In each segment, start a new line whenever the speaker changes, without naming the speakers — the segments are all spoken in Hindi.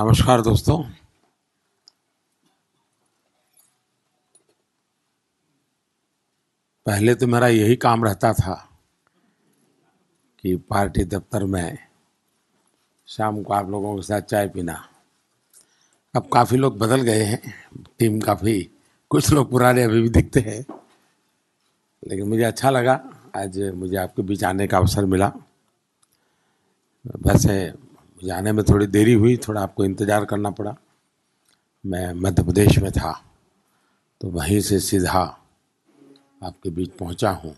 नमस्कार दोस्तों पहले तो मेरा यही काम रहता था कि पार्टी दफ्तर में शाम को आप लोगों के साथ चाय पीना अब काफ़ी लोग बदल गए हैं टीम काफ़ी कुछ लोग पुराने अभी भी दिखते हैं लेकिन मुझे अच्छा लगा आज मुझे आपके बीच आने का अवसर मिला वैसे जाने में थोड़ी देरी हुई थोड़ा आपको इंतज़ार करना पड़ा मैं मध्य प्रदेश में था तो वहीं से सीधा आपके बीच पहुंचा हूं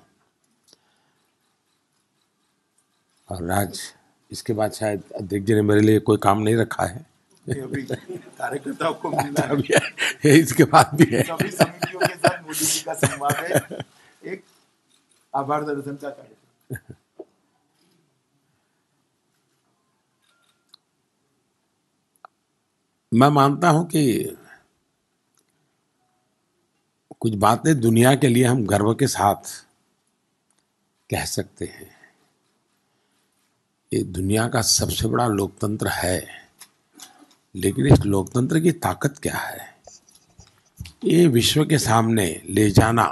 और राज इसके बाद शायद अध्यक्ष जी ने मेरे लिए कोई काम नहीं रखा है कार्यकर्ताओं को मिलना इसके बाद भी है एक आभार दर्शन का कार्यक्रम मैं मानता हूं कि कुछ बातें दुनिया के लिए हम गर्व के साथ कह सकते हैं ये दुनिया का सबसे बड़ा लोकतंत्र है लेकिन इस लोकतंत्र की ताकत क्या है ये विश्व के सामने ले जाना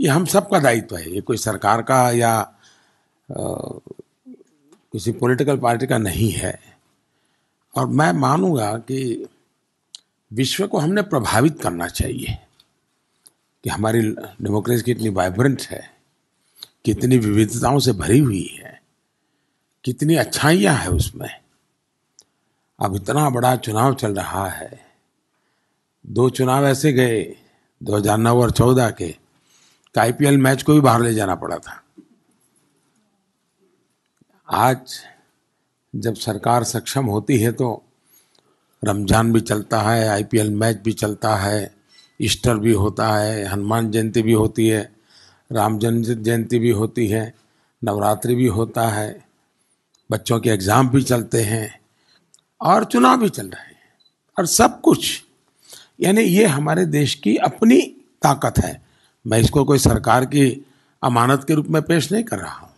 ये हम सबका दायित्व है ये कोई सरकार का या आ, किसी पॉलिटिकल पार्टी का नहीं है और मैं मानूंगा कि विश्व को हमने प्रभावित करना चाहिए कि हमारी डेमोक्रेसी कितनी वाइब्रेंट है कितनी विविधताओं से भरी हुई है कितनी अच्छाइयाँ हैं उसमें अब इतना बड़ा चुनाव चल रहा है दो चुनाव ऐसे गए दो हजार नौ और चौदह के आईपीएल मैच को भी बाहर ले जाना पड़ा था आज जब सरकार सक्षम होती है तो रमज़ान भी चलता है आईपीएल मैच भी चलता है ईस्टर भी होता है हनुमान जयंती भी होती है राम जन्म जयंती भी होती है नवरात्रि भी होता है बच्चों के एग्ज़ाम भी चलते हैं और चुनाव भी चल रहे हैं और सब कुछ यानी ये हमारे देश की अपनी ताकत है मैं इसको कोई सरकार की अमानत के रूप में पेश नहीं कर रहा हूँ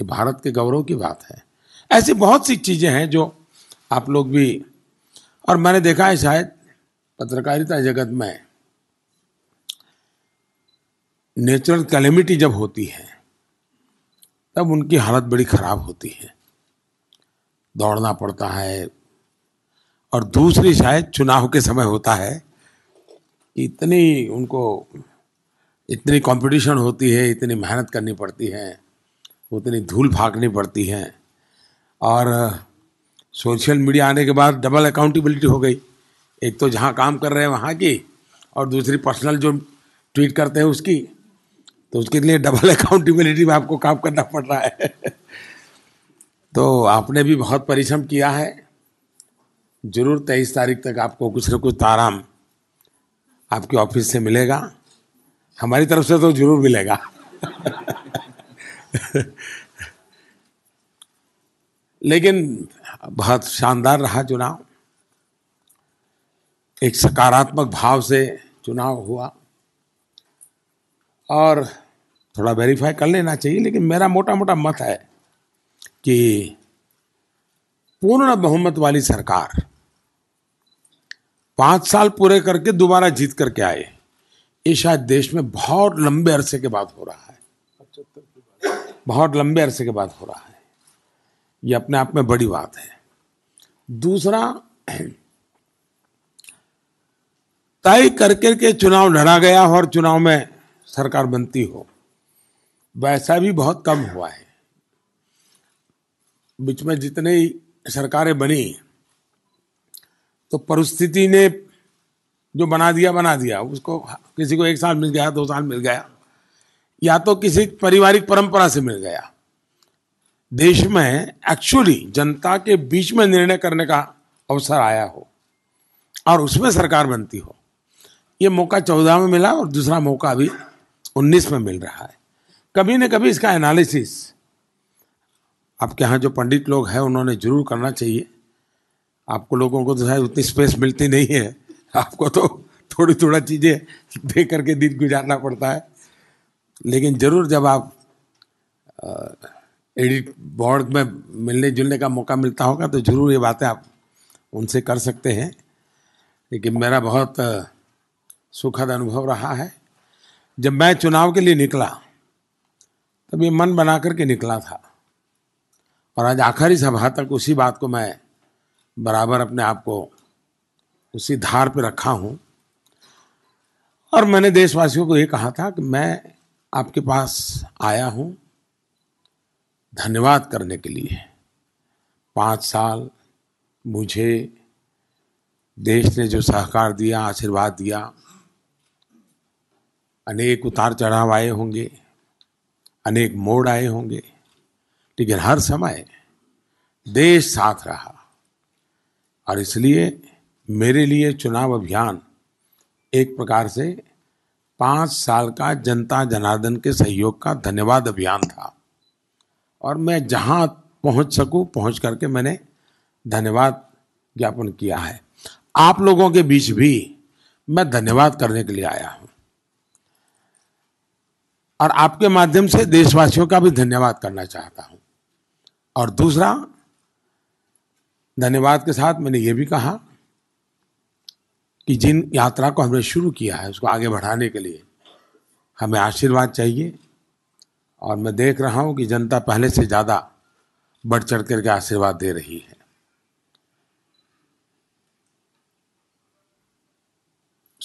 ये भारत के गौरव की बात है ऐसी बहुत सी चीज़ें हैं जो आप लोग भी और मैंने देखा है शायद पत्रकारिता जगत में नेचुरल कैलेमिटी जब होती है तब उनकी हालत बड़ी ख़राब होती है दौड़ना पड़ता है और दूसरी शायद चुनाव के समय होता है कि इतनी उनको इतनी कंपटीशन होती है इतनी मेहनत करनी पड़ती है उतनी धूल भागनी पड़ती है और सोशल मीडिया आने के बाद डबल अकाउंटेबिलिटी हो गई एक तो जहाँ काम कर रहे हैं वहाँ की और दूसरी पर्सनल जो ट्वीट करते हैं उसकी तो उसके लिए डबल अकाउंटेबिलिटी में आपको काम करना पड़ रहा है तो आपने भी बहुत परिश्रम किया है ज़रूर तेईस तारीख तक आपको कुछ न कुछ आराम आपके ऑफिस से मिलेगा हमारी तरफ से तो ज़रूर मिलेगा लेकिन बहुत शानदार रहा चुनाव एक सकारात्मक भाव से चुनाव हुआ और थोड़ा वेरीफाई कर लेना चाहिए लेकिन मेरा मोटा मोटा मत है कि पूर्ण बहुमत वाली सरकार पांच साल पूरे करके दोबारा जीत करके आए ये शायद देश में बहुत लंबे अरसे के बाद हो रहा है बहुत लंबे अरसे के बाद हो रहा है ये अपने आप में बड़ी बात है दूसरा तय करके के चुनाव लड़ा गया हो और चुनाव में सरकार बनती हो वैसा भी बहुत कम हुआ है बीच में जितने सरकारें बनी तो परिस्थिति ने जो बना दिया बना दिया उसको किसी को एक साल मिल गया दो साल मिल गया या तो किसी पारिवारिक परंपरा से मिल गया देश में एक्चुअली जनता के बीच में निर्णय करने का अवसर आया हो और उसमें सरकार बनती हो ये मौका चौदह में मिला और दूसरा मौका अभी उन्नीस में मिल रहा है कभी न कभी इसका एनालिसिस आपके यहाँ जो पंडित लोग हैं उन्होंने जरूर करना चाहिए आपको लोगों को तो शायद उतनी स्पेस मिलती नहीं है आपको तो थोड़ी थोड़ा चीज़ें दे करके दिन गुजारना पड़ता है लेकिन ज़रूर जब आप आ, एडिट बोर्ड में मिलने जुलने का मौका मिलता होगा तो ज़रूर ये बातें आप उनसे कर सकते हैं लेकिन मेरा बहुत सुखद अनुभव रहा है जब मैं चुनाव के लिए निकला तब ये मन बना करके निकला था और आज आखिरी सभा तक उसी बात को मैं बराबर अपने आप को उसी धार पर रखा हूँ और मैंने देशवासियों को ये कहा था कि मैं आपके पास आया हूँ धन्यवाद करने के लिए पाँच साल मुझे देश ने जो सहकार दिया आशीर्वाद दिया अनेक उतार चढ़ाव आए होंगे अनेक मोड़ आए होंगे लेकिन हर समय देश साथ रहा और इसलिए मेरे लिए चुनाव अभियान एक प्रकार से पाँच साल का जनता जनार्दन के सहयोग का धन्यवाद अभियान था और मैं जहाँ पहुँच सकूँ पहुँच करके मैंने धन्यवाद ज्ञापन किया है आप लोगों के बीच भी मैं धन्यवाद करने के लिए आया हूँ और आपके माध्यम से देशवासियों का भी धन्यवाद करना चाहता हूँ और दूसरा धन्यवाद के साथ मैंने ये भी कहा कि जिन यात्रा को हमने शुरू किया है उसको आगे बढ़ाने के लिए हमें आशीर्वाद चाहिए और मैं देख रहा हूं कि जनता पहले से ज़्यादा बढ़ चढ़ करके आशीर्वाद दे रही है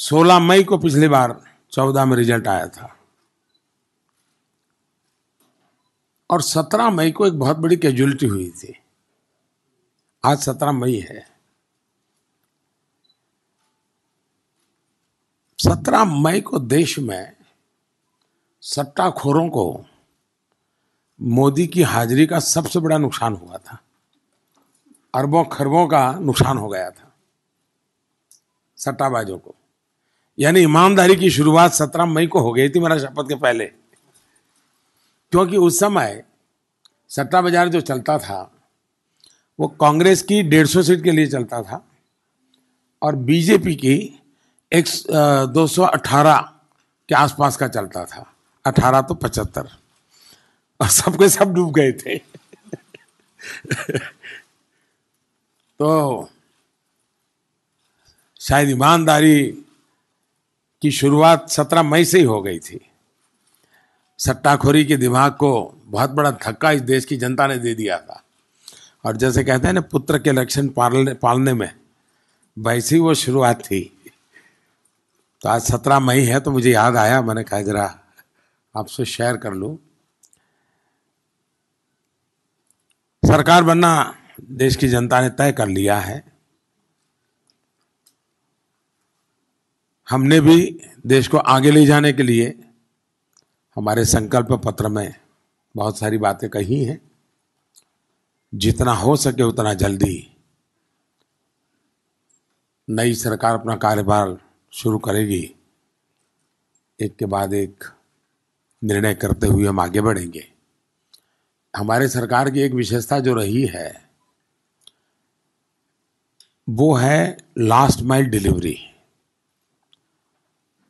सोलह मई को पिछली बार चौदह में रिजल्ट आया था और सत्रह मई को एक बहुत बड़ी कैजुअलिटी हुई थी आज सत्रह मई है सत्रह मई को देश में सट्टाखोरों को मोदी की हाजिरी का सबसे बड़ा नुकसान हुआ था अरबों खरबों का नुकसान हो गया था सट्टाबाजों को यानी ईमानदारी की शुरुआत सत्रह मई को हो गई थी मेरा शपथ के पहले क्योंकि उस समय सट्टा बाजार जो चलता था वो कांग्रेस की डेढ़ सौ सीट के लिए चलता था और बीजेपी की एक दो सौ अठारह के आसपास का चलता था अठारह तो पचहत्तर और सबके सब डूब गए थे तो शायद ईमानदारी की शुरुआत सत्रह मई से ही हो गई थी सट्टाखोरी के दिमाग को बहुत बड़ा धक्का इस देश की जनता ने दे दिया था और जैसे कहते हैं ना पुत्र के लक्षण पालने पालने में वैसी वो शुरुआत थी तो आज सत्रह मई है तो मुझे याद आया मैंने कहा जरा आपसे शेयर कर लूँ सरकार बनना देश की जनता ने तय कर लिया है हमने भी देश को आगे ले जाने के लिए हमारे संकल्प पत्र में बहुत सारी बातें कही हैं जितना हो सके उतना जल्दी नई सरकार अपना कार्यभार शुरू करेगी एक के बाद एक निर्णय करते हुए हम आगे बढ़ेंगे हमारे सरकार की एक विशेषता जो रही है वो है लास्ट माइल डिलीवरी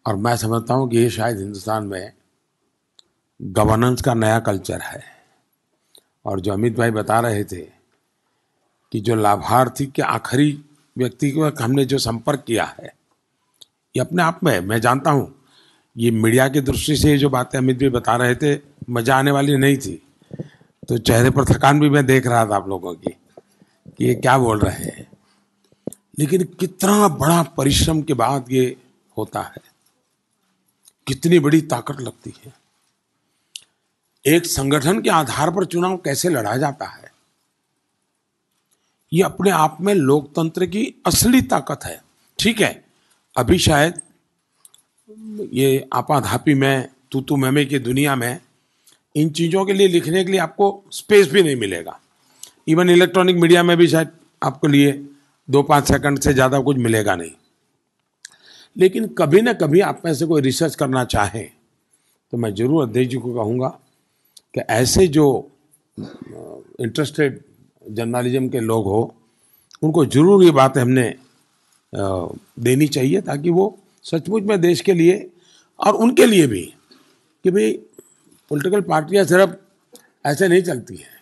और मैं समझता हूँ कि ये शायद हिंदुस्तान में गवर्नेंस का नया कल्चर है और जो अमित भाई बता रहे थे कि जो लाभार्थी के आखिरी व्यक्ति को हमने जो संपर्क किया है ये अपने आप में है मैं जानता हूँ ये मीडिया की दृष्टि से जो बातें अमित भाई बता रहे थे मजा आने वाली नहीं थी तो चेहरे पर थकान भी मैं देख रहा था आप लोगों की कि ये क्या बोल रहे हैं लेकिन कितना बड़ा परिश्रम के बाद ये होता है कितनी बड़ी ताकत लगती है एक संगठन के आधार पर चुनाव कैसे लड़ा जाता है ये अपने आप में लोकतंत्र की असली ताकत है ठीक है अभी शायद ये आपाधापी में तूतू मेमे की दुनिया में इन चीज़ों के लिए लिखने के लिए आपको स्पेस भी नहीं मिलेगा इवन इलेक्ट्रॉनिक मीडिया में भी शायद आपके लिए दो पाँच सेकंड से ज़्यादा कुछ मिलेगा नहीं लेकिन कभी ना कभी आप में से कोई रिसर्च करना चाहे तो मैं ज़रूर अध्यक्ष जी को कहूँगा कि ऐसे जो इंटरेस्टेड जर्नलिज्म के लोग हो उनको ज़रूर ये बात हमने देनी चाहिए ताकि वो सचमुच में देश के लिए और उनके लिए भी कि भाई पॉलिटिकल पार्टियाँ सिर्फ ऐसे नहीं चलती हैं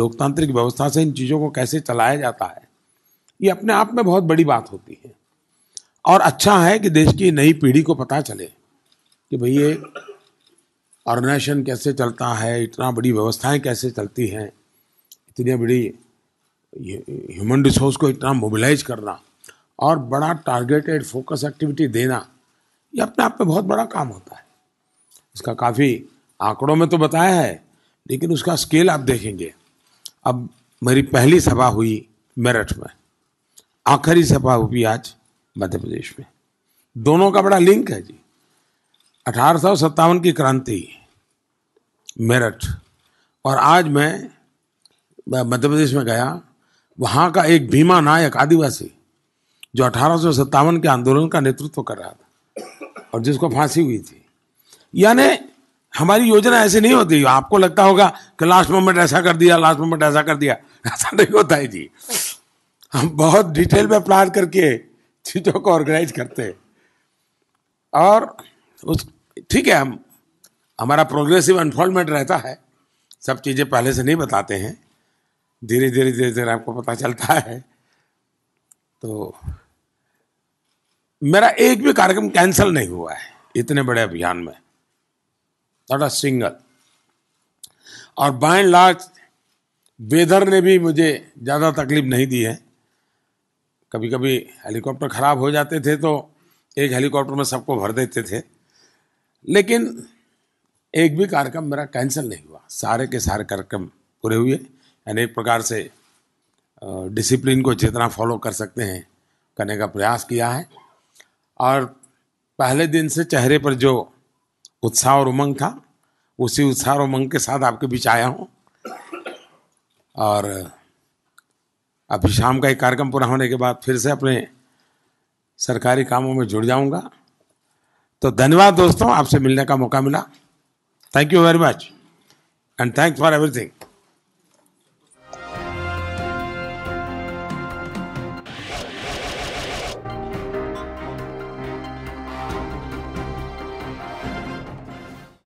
लोकतांत्रिक व्यवस्था से इन चीज़ों को कैसे चलाया जाता है ये अपने आप में बहुत बड़ी बात होती है और अच्छा है कि देश की नई पीढ़ी को पता चले कि भई ये ऑर्गेनाइजेशन कैसे चलता है इतना बड़ी व्यवस्थाएं कैसे चलती हैं इतनी बड़ी ह्यूमन रिसोर्स को इतना मोबिलाइज करना और बड़ा टारगेटेड फोकस एक्टिविटी देना ये अपने आप में बहुत बड़ा काम होता है इसका काफ़ी आंकड़ों में तो बताया है लेकिन उसका स्केल आप देखेंगे अब मेरी पहली सभा हुई मेरठ में आखिरी सभा हुई आज मध्य प्रदेश में दोनों का बड़ा लिंक है जी अठारह की क्रांति मेरठ और आज मैं मध्य प्रदेश में गया वहाँ का एक भीमा नायक आदिवासी जो अठारह के आंदोलन का नेतृत्व कर रहा था और जिसको फांसी हुई थी यानी हमारी योजना ऐसे नहीं होती आपको लगता होगा कि लास्ट मोमेंट ऐसा कर दिया लास्ट मोमेंट ऐसा कर दिया ऐसा नहीं होता है जी हम बहुत डिटेल में प्लान करके चीज़ों को ऑर्गेनाइज करते हैं और उस ठीक है हम हमारा प्रोग्रेसिव अनफॉल्वमेंट रहता है सब चीज़ें पहले से नहीं बताते हैं धीरे धीरे धीरे धीरे आपको पता चलता है तो मेरा एक भी कार्यक्रम कैंसिल नहीं हुआ है इतने बड़े अभियान में नॉट अ सिंगल और बाय लार्ज वेदर ने भी मुझे ज़्यादा तकलीफ नहीं दी है कभी कभी हेलीकॉप्टर ख़राब हो जाते थे तो एक हेलीकॉप्टर में सबको भर देते थे लेकिन एक भी कार्यक्रम मेरा कैंसिल नहीं हुआ सारे के सारे कार्यक्रम पूरे हुए अनेक प्रकार से डिसिप्लिन को जितना फॉलो कर सकते हैं करने का प्रयास किया है और पहले दिन से चेहरे पर जो उत्साह और उमंग था उसी उत्साह और उमंग के साथ आपके बीच आया हूँ और अभी शाम का एक कार्यक्रम पूरा होने के बाद फिर से अपने सरकारी कामों में जुड़ जाऊंगा तो धन्यवाद दोस्तों आपसे मिलने का मौका मिला thank you very much and thanks for everything